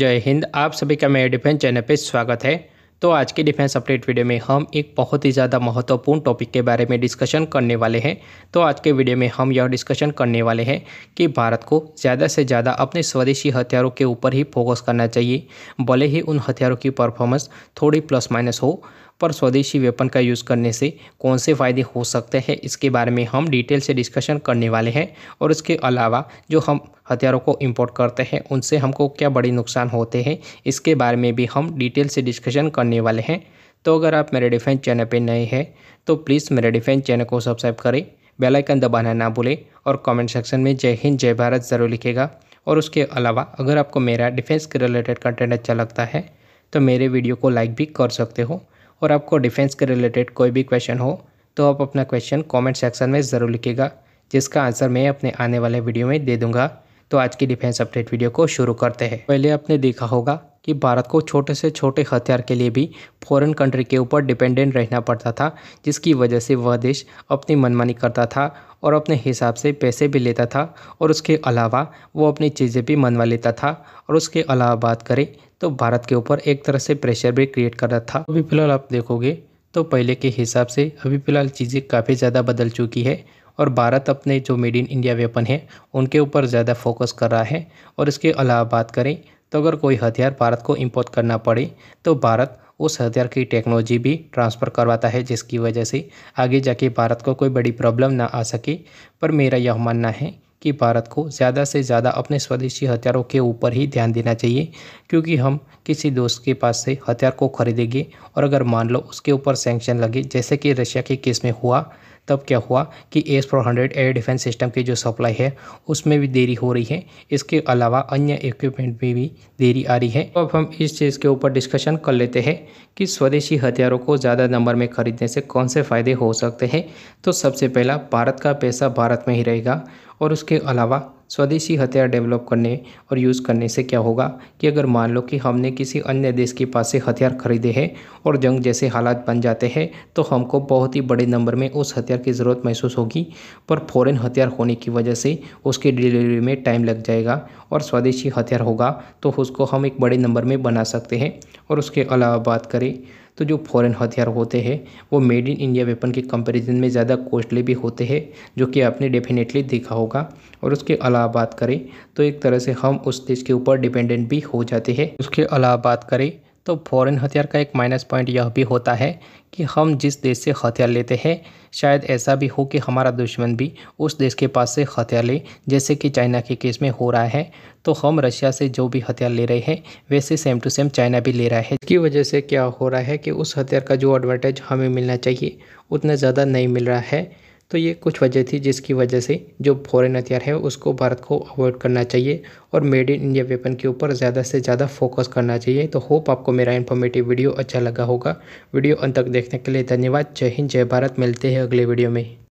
जय हिंद आप सभी का मेरे डिफेंस चैनल पर स्वागत है तो आज के डिफेंस अपडेट वीडियो में हम एक बहुत ही ज़्यादा महत्वपूर्ण टॉपिक के बारे में डिस्कशन करने वाले हैं तो आज के वीडियो में हम यह डिस्कशन करने वाले हैं कि भारत को ज़्यादा से ज़्यादा अपने स्वदेशी हथियारों के ऊपर ही फोकस करना चाहिए भले ही उन हथियारों की परफॉर्मेंस थोड़ी प्लस माइनस हो पर स्वदेशी वेपन का यूज़ करने से कौन से फ़ायदे हो सकते हैं इसके बारे में हम डिटेल से डिस्कशन करने वाले हैं और इसके अलावा जो हम हथियारों को इम्पोर्ट करते हैं उनसे हमको क्या बड़े नुकसान होते हैं इसके बारे में भी हम डिटेल से डिस्कशन करने वाले हैं तो अगर आप मेरे डिफेंस चैनल पर नए हैं तो प्लीज़ मेरे डिफेंस चैनल को सब्सक्राइब करें बेल आइकन दबाना ना भूलें और कमेंट सेक्शन में जय हिंद जय भारत ज़रूर लिखेगा और उसके अलावा अगर आपको मेरा डिफेंस के रिलेटेड कंटेंट अच्छा लगता है तो मेरे वीडियो को लाइक भी कर सकते हो और आपको डिफेंस के रिलेटेड कोई भी क्वेश्चन हो तो आप अपना क्वेश्चन कमेंट सेक्शन में ज़रूर लिखिएगा जिसका आंसर मैं अपने आने वाले वीडियो में दे दूंगा तो आज की डिफेंस अपडेट वीडियो को शुरू करते हैं पहले आपने देखा होगा कि भारत को छोटे से छोटे हथियार के लिए भी फॉरेन कंट्री के ऊपर डिपेंडेंट रहना पड़ता था जिसकी वजह से वह देश अपनी मनमानी करता था और अपने हिसाब से पैसे भी लेता था और उसके अलावा वो अपनी चीज़ें भी मनवा लेता था और उसके अलावा बात करें तो भारत के ऊपर एक तरह से प्रेशर भी क्रिएट कर रहा था अभी फ़िलहाल आप देखोगे तो पहले के हिसाब से अभी फ़िलहाल चीज़ें काफ़ी ज़्यादा बदल चुकी है और भारत अपने जो मेड इन इंडिया वेपन है उनके ऊपर ज़्यादा फोकस कर रहा है और इसके अलावा बात करें तो अगर कोई हथियार भारत को इम्पोर्ट करना पड़े तो भारत उस हथियार की टेक्नोलॉजी भी ट्रांसफ़र करवाता है जिसकी वजह से आगे जाके भारत को कोई बड़ी प्रॉब्लम ना आ सके पर मेरा यह मानना है कि भारत को ज़्यादा से ज़्यादा अपने स्वदेशी हथियारों के ऊपर ही ध्यान देना चाहिए क्योंकि हम किसी दोस्त के पास से हथियार को खरीदेंगे और अगर मान लो उसके ऊपर सेंक्शन लगे जैसे कि रशिया के केस में हुआ तब क्या हुआ कि S four hundred air defence system की जो सप्लाई है उसमें भी देरी हो रही है इसके अलावा अन्य इक्विपमेंट में भी देरी आ रही है तो अब हम इस चीज़ के ऊपर डिस्कशन कर लेते हैं कि स्वदेशी हथियारों को ज़्यादा नंबर में खरीदने से कौन से फ़ायदे हो सकते हैं तो सबसे पहला भारत का पैसा भारत में ही रहेगा और उसके अलावा स्वदेशी हथियार डेवलप करने और यूज़ करने से क्या होगा कि अगर मान लो कि हमने किसी अन्य देश के पास से हथियार खरीदे हैं और जंग जैसे हालात बन जाते हैं तो हमको बहुत ही बड़े नंबर में उस हथियार की ज़रूरत महसूस होगी पर फ़ौरन हथियार होने की वजह से उसकी डिलीवरी में टाइम लग जाएगा और स्वदेशी हथियार होगा तो उसको हम एक बड़े नंबर में बना सकते हैं और उसके अलावा बात करें तो जो फ़ॉरेन हथियार होते हैं वो मेड इन इंडिया वेपन के कंपैरिजन में ज़्यादा कॉस्टली भी होते हैं जो कि आपने डेफिनेटली देखा होगा और उसके अलावा बात करें तो एक तरह से हम उस देश के ऊपर डिपेंडेंट भी हो जाते हैं उसके अलावा बात करें तो फॉरेन हथियार का एक माइनस पॉइंट यह भी होता है कि हम जिस देश से हथियार लेते हैं शायद ऐसा भी हो कि हमारा दुश्मन भी उस देश के पास से हथियार ले जैसे कि चाइना के केस में हो रहा है तो हम रशिया से जो भी हथियार ले रहे हैं वैसे सेम टू सेम चाइना भी ले रहा है इसकी वजह से क्या हो रहा है कि उस हथियार का जो एडवांटेज हमें मिलना चाहिए उतना ज़्यादा नहीं मिल रहा है तो ये कुछ वजह थी जिसकी वजह से जो फॉरेन हथियार है उसको भारत को अवॉइड करना चाहिए और मेड इन इंडिया वेपन के ऊपर ज़्यादा से ज़्यादा फोकस करना चाहिए तो होप आपको मेरा इन्फॉर्मेटिव वीडियो अच्छा लगा होगा वीडियो अंत तक देखने के लिए धन्यवाद जय हिंद जय भारत मिलते हैं अगले वीडियो में